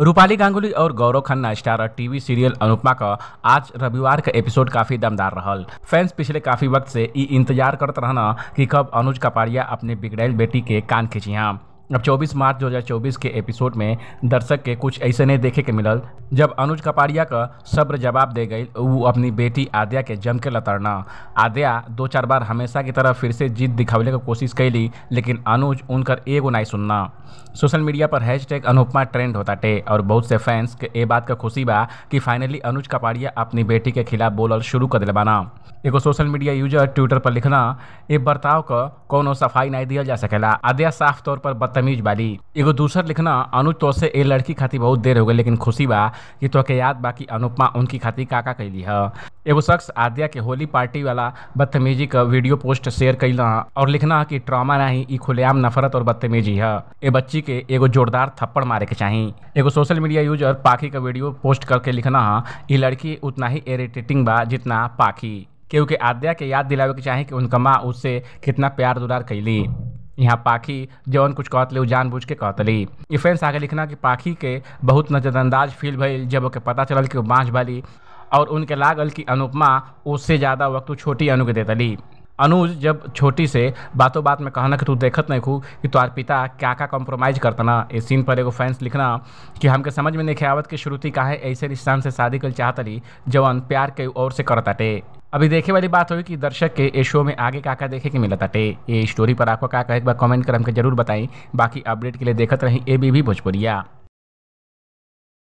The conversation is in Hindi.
रूपाली गांगुली और Gaurav Khanna starrer TV serial Anupama का आज रविवार का एपिसोड काफ़ी दमदार रहा फैंस पिछले काफ़ी वक्त से इंतजार करते रहना कि कब अनुज कपाड़िया अपने बिगड़ेल बेटी के कान खींची अब 24 मार्च 2024 के एपिसोड में दर्शक के कुछ ऐसे नहीं देखे के मिलल जब अनुज कपाड़िया का सब्र जवाब दे गई वो अपनी बेटी आद्या के जम के लतरना आद्या दो चार बार हमेशा की तरह फिर से जीत दिखावे की कोशिश कैली लेकिन अनुज उनकर एगो नहीं सुनना सोशल मीडिया पर हैश टैग अनुपमा ट्रेंड होता टे और बहुत से फैंस के ए बात का खुशी बा कि फाइनली अनुज कपाड़िया अपनी बेटी के खिलाफ बोलल शुरू कर दिलबाना एगो सोशल मीडिया यूजर ट्विटर पर लिखना ए बर्ताव का कोनो सफाई नहीं दिया जा सकेला आद्या साफ तौर पर बदतमी तमीज बाली एगो दूसर लिखना अनु तो से ए लड़की खातिर बहुत देर हो गई लेकिन खुशी बा कि तो के याद बा कि अनुपमा उनकी खातिर काका कैली है एगो शख्स आद्या के होली पार्टी वाला बदतमीजी का वीडियो पोस्ट शेयर कैल और लिखना कि ट्रामा नहीं ई खुलेआम नफरत और बदतमीजी है ए बच्ची के एगो जोरदार थप्पड़ मारे के चाहिए एगो सोशल मीडिया यूजर पाखी का वीडियो पोस्ट करके लिखना है ई लड़की उतना ही इरिटेटिंग बा जितना पाखी क्योंकि आद्या के याद दिलावे के चाहे कि उनका माँ उससे कितना प्यार दुलार कैली यहाँ पाखी जौन कुछ जान बुझ के कौतली ये फैंस आगे लिखना कि पाखी के बहुत नजरअंदाज फील भइल जब ओके पता चल कि बाँझ भली और उनके लागल कि अनुपमा उससे ज़्यादा वक्त छोटी अनु के देतली अनुज जब छोटी से बातों बात में कहना कि तू देखत नहीं खू कि तुम्हार पिता क्या का कॉम्प्रोमाइज़ करता ना इस सीन पर एगो फैंस लिखना कि हमके समझ में नहीं आवत कि श्रुति काहे ऐसे निशान से शादी कर चाहतली जवन प्यार के ओर से करताटे अभी देखे वाली बात हुई कि दर्शक के ये शो में आगे काका देखे कि मिला तटे ये स्टोरी पर क्या काका एक बार कमेंट कर हमको जरूर बताएं बाकी अपडेट के लिए देखते रहें ए बी भी भोजपुरिया